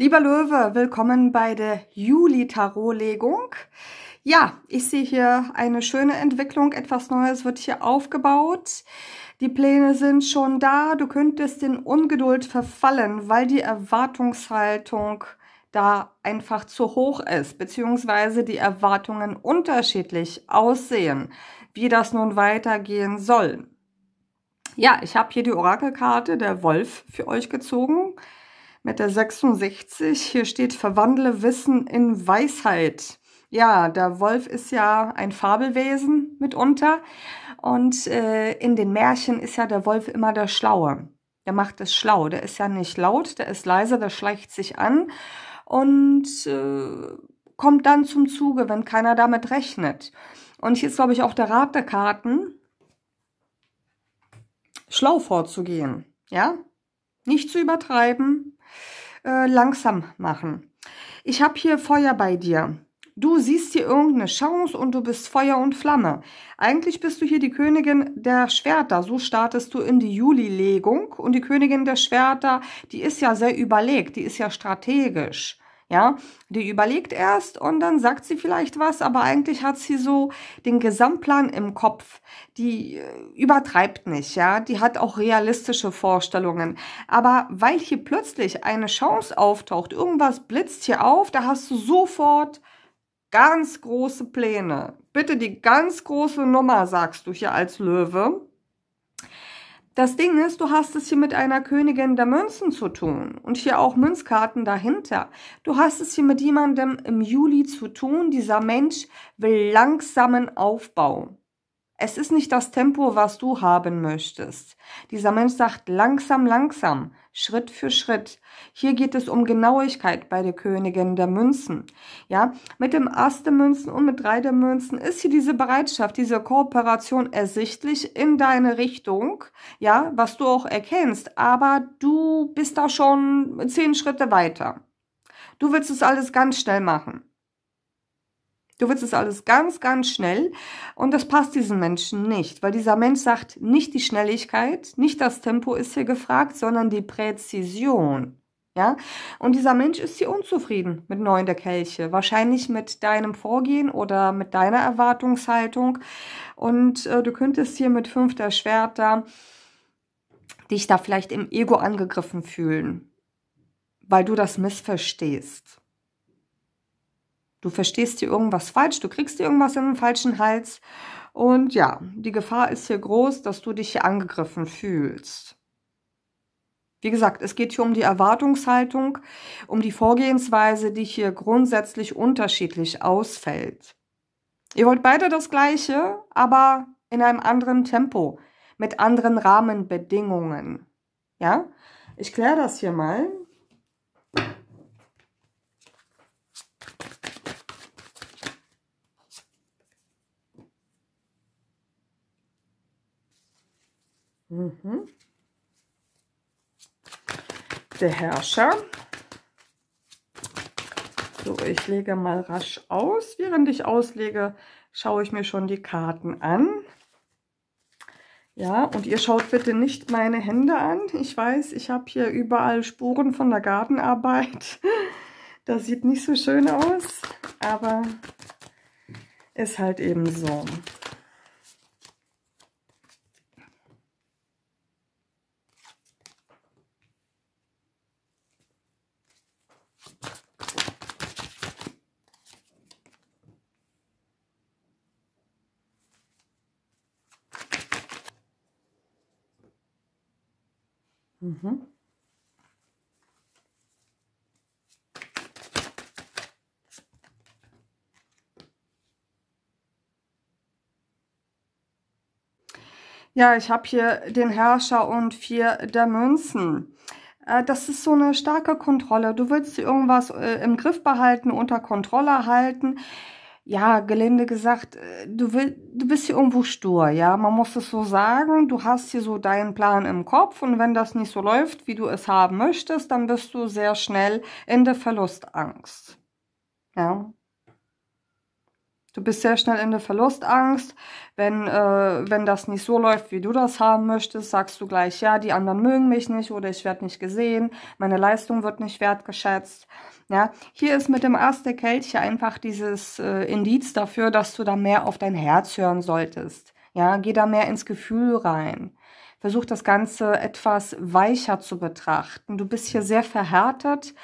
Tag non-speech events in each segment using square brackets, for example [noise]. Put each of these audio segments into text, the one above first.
Lieber Löwe, willkommen bei der Juli-Tarotlegung. Ja, ich sehe hier eine schöne Entwicklung, etwas Neues wird hier aufgebaut. Die Pläne sind schon da, du könntest in Ungeduld verfallen, weil die Erwartungshaltung da einfach zu hoch ist, beziehungsweise die Erwartungen unterschiedlich aussehen, wie das nun weitergehen soll. Ja, ich habe hier die Orakelkarte der Wolf für euch gezogen mit der 66. Hier steht, verwandle Wissen in Weisheit. Ja, der Wolf ist ja ein Fabelwesen mitunter. Und äh, in den Märchen ist ja der Wolf immer der Schlaue. Der macht es schlau. Der ist ja nicht laut, der ist leise, der schleicht sich an und äh, kommt dann zum Zuge, wenn keiner damit rechnet. Und hier ist, glaube ich, auch der Rat der Karten, schlau vorzugehen. Ja? Nicht zu übertreiben, äh, langsam machen. Ich habe hier Feuer bei dir. Du siehst hier irgendeine Chance und du bist Feuer und Flamme. Eigentlich bist du hier die Königin der Schwerter. So startest du in die Juli-Legung. Und die Königin der Schwerter, die ist ja sehr überlegt, die ist ja strategisch. Ja, die überlegt erst und dann sagt sie vielleicht was, aber eigentlich hat sie so den Gesamtplan im Kopf. Die äh, übertreibt nicht, ja, die hat auch realistische Vorstellungen. Aber weil hier plötzlich eine Chance auftaucht, irgendwas blitzt hier auf, da hast du sofort ganz große Pläne. Bitte die ganz große Nummer sagst du hier als Löwe. Das Ding ist, du hast es hier mit einer Königin der Münzen zu tun und hier auch Münzkarten dahinter. Du hast es hier mit jemandem im Juli zu tun. Dieser Mensch will langsamen Aufbau. Es ist nicht das Tempo, was du haben möchtest. Dieser Mensch sagt langsam, langsam, Schritt für Schritt. Hier geht es um Genauigkeit bei der Königin der Münzen. Ja, mit dem Ass der Münzen und mit drei der Münzen ist hier diese Bereitschaft, diese Kooperation ersichtlich in deine Richtung. Ja, was du auch erkennst. Aber du bist da schon zehn Schritte weiter. Du willst es alles ganz schnell machen. Du willst es alles ganz, ganz schnell und das passt diesen Menschen nicht, weil dieser Mensch sagt, nicht die Schnelligkeit, nicht das Tempo ist hier gefragt, sondern die Präzision. Ja? Und dieser Mensch ist hier unzufrieden mit Neun der Kelche, wahrscheinlich mit deinem Vorgehen oder mit deiner Erwartungshaltung. Und äh, du könntest hier mit Fünf der Schwerter dich da vielleicht im Ego angegriffen fühlen, weil du das missverstehst. Du verstehst hier irgendwas falsch, du kriegst hier irgendwas in den falschen Hals. Und ja, die Gefahr ist hier groß, dass du dich hier angegriffen fühlst. Wie gesagt, es geht hier um die Erwartungshaltung, um die Vorgehensweise, die hier grundsätzlich unterschiedlich ausfällt. Ihr wollt beide das Gleiche, aber in einem anderen Tempo, mit anderen Rahmenbedingungen. Ja, ich kläre das hier mal. Mhm. Der Herrscher. So, ich lege mal rasch aus. Während ich auslege, schaue ich mir schon die Karten an. Ja, und ihr schaut bitte nicht meine Hände an. Ich weiß, ich habe hier überall Spuren von der Gartenarbeit. [laughs] Das sieht nicht so schön aus, aber ist halt eben so. Mhm. Ja, ich habe hier den Herrscher und vier der Münzen. Äh, das ist so eine starke Kontrolle. Du willst irgendwas äh, im Griff behalten, unter Kontrolle halten ja, gelinde gesagt, äh, du, will, du bist hier irgendwo stur, ja, man muss es so sagen, du hast hier so deinen Plan im Kopf und wenn das nicht so läuft, wie du es haben möchtest, dann bist du sehr schnell in der Verlustangst, ja. Du bist sehr schnell in der Verlustangst. Wenn, äh, wenn das nicht so läuft, wie du das haben möchtest, sagst du gleich, ja, die anderen mögen mich nicht oder ich werde nicht gesehen, meine Leistung wird nicht wertgeschätzt. Ja, hier ist mit dem Ast der Kelche einfach dieses äh, Indiz dafür, dass du da mehr auf dein Herz hören solltest. Ja, geh da mehr ins Gefühl rein. Versuch das Ganze etwas weicher zu betrachten. Du bist hier sehr verhärtet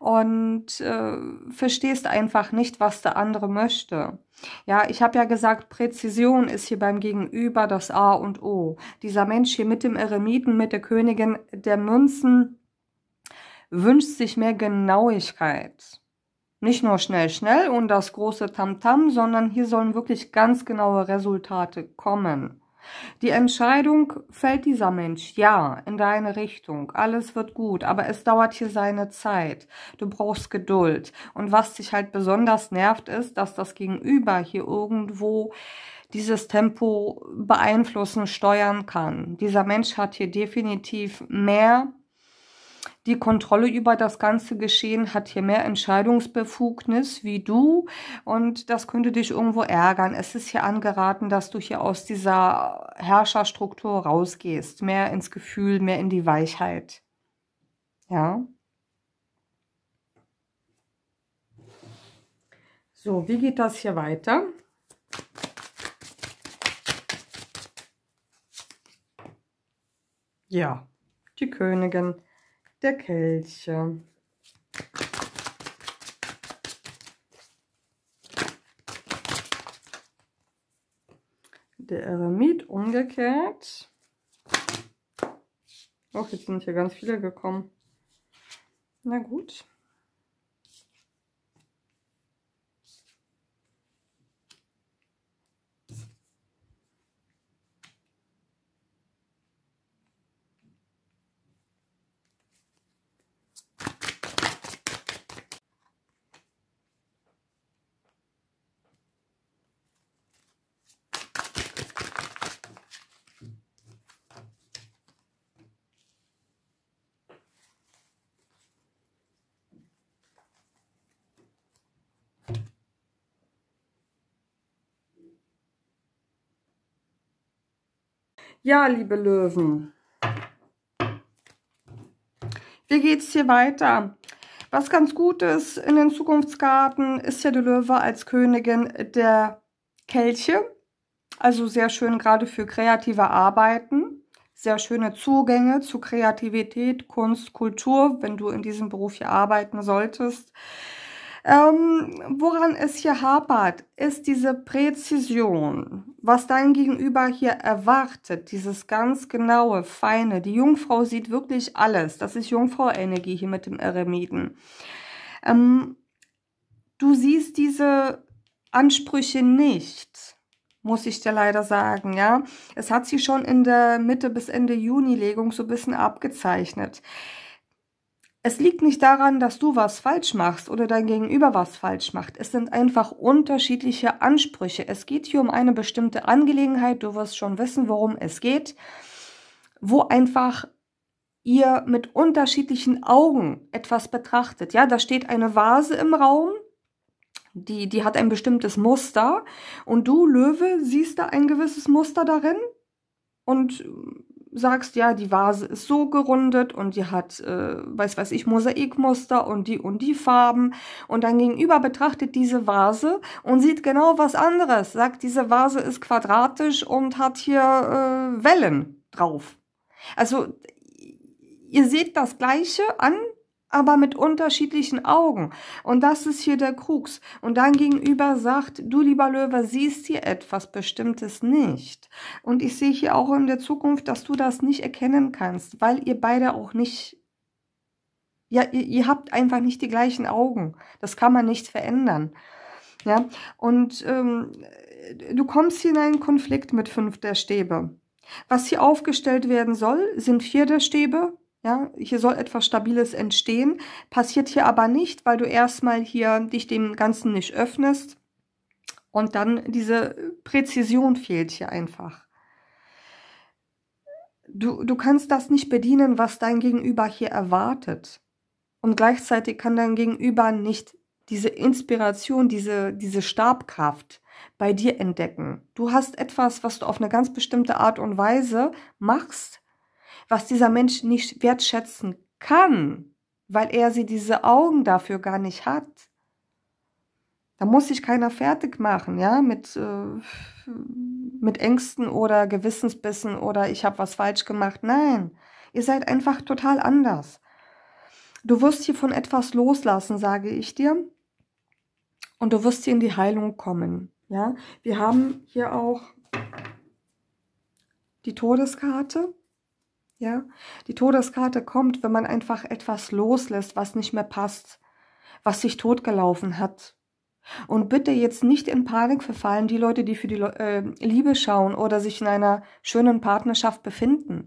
und äh, verstehst einfach nicht, was der andere möchte. Ja, ich habe ja gesagt, Präzision ist hier beim Gegenüber das A und O. Dieser Mensch hier mit dem Eremiten, mit der Königin der Münzen wünscht sich mehr Genauigkeit. Nicht nur schnell, schnell und das große Tamtam, -Tam, sondern hier sollen wirklich ganz genaue Resultate kommen. Die Entscheidung fällt dieser Mensch, ja, in deine Richtung. Alles wird gut, aber es dauert hier seine Zeit. Du brauchst Geduld. Und was dich halt besonders nervt, ist, dass das Gegenüber hier irgendwo dieses Tempo beeinflussen, steuern kann. Dieser Mensch hat hier definitiv mehr die Kontrolle über das ganze Geschehen hat hier mehr Entscheidungsbefugnis wie du und das könnte dich irgendwo ärgern. Es ist hier angeraten, dass du hier aus dieser Herrscherstruktur rausgehst, mehr ins Gefühl, mehr in die Weichheit. Ja. So, wie geht das hier weiter? Ja, die Königin der Kelche. Der Eremit umgekehrt. Auch jetzt sind hier ganz viele gekommen. Na gut. Ja, liebe Löwen. Wie geht's hier weiter? Was ganz gut ist in den Zukunftsgarten, ist ja der Löwe als Königin der Kelche. Also sehr schön gerade für kreative Arbeiten. Sehr schöne Zugänge zu Kreativität, Kunst, Kultur, wenn du in diesem Beruf hier arbeiten solltest. Ähm, woran es hier hapert, ist diese Präzision, was dein Gegenüber hier erwartet, dieses ganz genaue, feine. Die Jungfrau sieht wirklich alles. Das ist Jungfrau-Energie hier mit dem Eremiten. Ähm, du siehst diese Ansprüche nicht, muss ich dir leider sagen, ja. Es hat sie schon in der Mitte bis Ende Juni-Legung so ein bisschen abgezeichnet. Es liegt nicht daran, dass du was falsch machst oder dein Gegenüber was falsch macht. Es sind einfach unterschiedliche Ansprüche. Es geht hier um eine bestimmte Angelegenheit. Du wirst schon wissen, worum es geht, wo einfach ihr mit unterschiedlichen Augen etwas betrachtet. Ja, da steht eine Vase im Raum. Die, die hat ein bestimmtes Muster und du, Löwe, siehst da ein gewisses Muster darin und sagst, ja, die Vase ist so gerundet und die hat, äh, weiß weiß ich, Mosaikmuster und die und die Farben. Und dein Gegenüber betrachtet diese Vase und sieht genau was anderes. Sagt, diese Vase ist quadratisch und hat hier äh, Wellen drauf. Also ihr seht das Gleiche an, aber mit unterschiedlichen Augen. Und das ist hier der Krux. Und dein Gegenüber sagt, du lieber Löwe, siehst hier etwas Bestimmtes nicht. Und ich sehe hier auch in der Zukunft, dass du das nicht erkennen kannst, weil ihr beide auch nicht, ja, ihr, ihr habt einfach nicht die gleichen Augen. Das kann man nicht verändern. Ja, und ähm, du kommst hier in einen Konflikt mit fünf der Stäbe. Was hier aufgestellt werden soll, sind vier der Stäbe, ja, hier soll etwas Stabiles entstehen, passiert hier aber nicht, weil du erstmal hier dich dem Ganzen nicht öffnest und dann diese Präzision fehlt hier einfach. Du, du kannst das nicht bedienen, was dein Gegenüber hier erwartet. Und gleichzeitig kann dein Gegenüber nicht diese Inspiration, diese, diese Stabkraft bei dir entdecken. Du hast etwas, was du auf eine ganz bestimmte Art und Weise machst, was dieser Mensch nicht wertschätzen kann, weil er sie diese Augen dafür gar nicht hat. Da muss sich keiner fertig machen, ja, mit, äh, mit Ängsten oder Gewissensbissen oder ich habe was falsch gemacht. Nein, ihr seid einfach total anders. Du wirst hier von etwas loslassen, sage ich dir, und du wirst hier in die Heilung kommen. Ja, wir haben hier auch die Todeskarte. Ja? Die Todeskarte kommt, wenn man einfach etwas loslässt, was nicht mehr passt, was sich totgelaufen hat. Und bitte jetzt nicht in Panik verfallen, die Leute, die für die äh, Liebe schauen oder sich in einer schönen Partnerschaft befinden.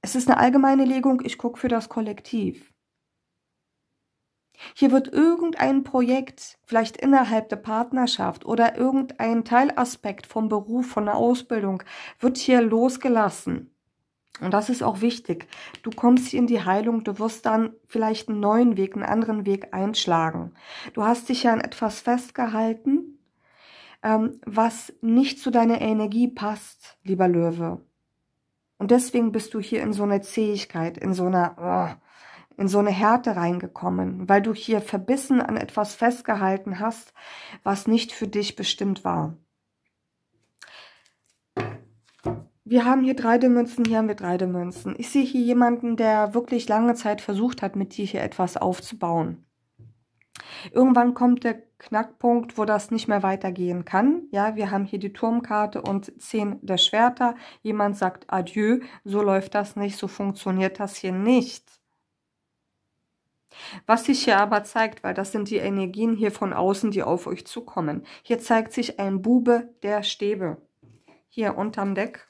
Es ist eine allgemeine Legung, ich gucke für das Kollektiv. Hier wird irgendein Projekt, vielleicht innerhalb der Partnerschaft oder irgendein Teilaspekt vom Beruf, von der Ausbildung, wird hier losgelassen. Und das ist auch wichtig. Du kommst hier in die Heilung, du wirst dann vielleicht einen neuen Weg, einen anderen Weg einschlagen. Du hast dich ja an etwas festgehalten, ähm, was nicht zu deiner Energie passt, lieber Löwe. Und deswegen bist du hier in so eine Zähigkeit, in so einer, oh, in so eine Härte reingekommen, weil du hier verbissen an etwas festgehalten hast, was nicht für dich bestimmt war. wir haben hier drei Münzen, hier haben wir drei Münzen. Ich sehe hier jemanden, der wirklich lange Zeit versucht hat, mit dir hier etwas aufzubauen. Irgendwann kommt der Knackpunkt, wo das nicht mehr weitergehen kann. Ja, wir haben hier die Turmkarte und zehn der Schwerter. Jemand sagt Adieu, so läuft das nicht, so funktioniert das hier nicht. Was sich hier aber zeigt, weil das sind die Energien hier von außen, die auf euch zukommen. Hier zeigt sich ein Bube der Stäbe. Hier unterm Deck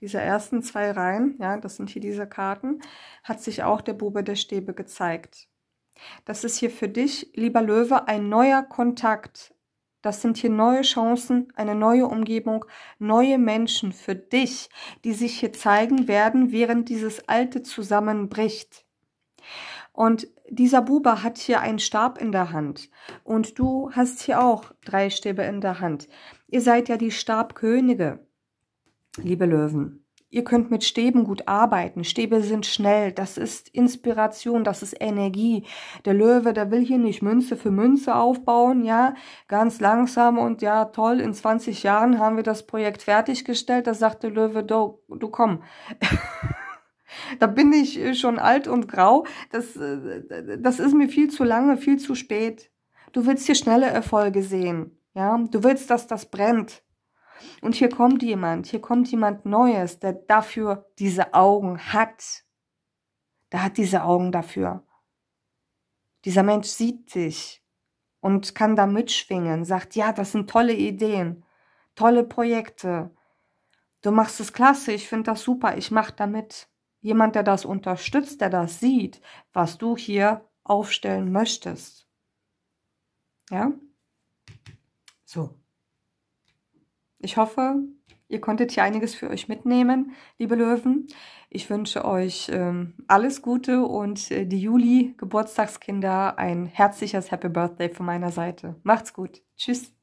dieser ersten zwei Reihen, ja, das sind hier diese Karten, hat sich auch der Bube der Stäbe gezeigt. Das ist hier für dich, lieber Löwe, ein neuer Kontakt. Das sind hier neue Chancen, eine neue Umgebung, neue Menschen für dich, die sich hier zeigen werden, während dieses Alte zusammenbricht. Und dieser Bube hat hier einen Stab in der Hand. Und du hast hier auch drei Stäbe in der Hand. Ihr seid ja die Stabkönige liebe Löwen, ihr könnt mit Stäben gut arbeiten. Stäbe sind schnell, das ist Inspiration, das ist Energie. Der Löwe, der will hier nicht Münze für Münze aufbauen, ja, ganz langsam und ja, toll, in 20 Jahren haben wir das Projekt fertiggestellt. Da sagt der Löwe, du, du komm. [laughs] da bin ich äh, schon alt und grau. Das, äh, das ist mir viel zu lange, viel zu spät. Du willst hier schnelle Erfolge sehen. Ja, du willst, dass das brennt. Und hier kommt jemand, hier kommt jemand Neues, der dafür diese Augen hat. Der hat diese Augen dafür. Dieser Mensch sieht dich und kann da mitschwingen, sagt, ja, das sind tolle Ideen, tolle Projekte. Du machst es klasse, ich finde das super, ich mache damit. Jemand, der das unterstützt, der das sieht, was du hier aufstellen möchtest. Ja? So. Ich hoffe, ihr konntet hier einiges für euch mitnehmen, liebe Löwen. Ich wünsche euch ähm, alles Gute und äh, die Juli-Geburtstagskinder ein herzliches Happy Birthday von meiner Seite. Macht's gut. Tschüss.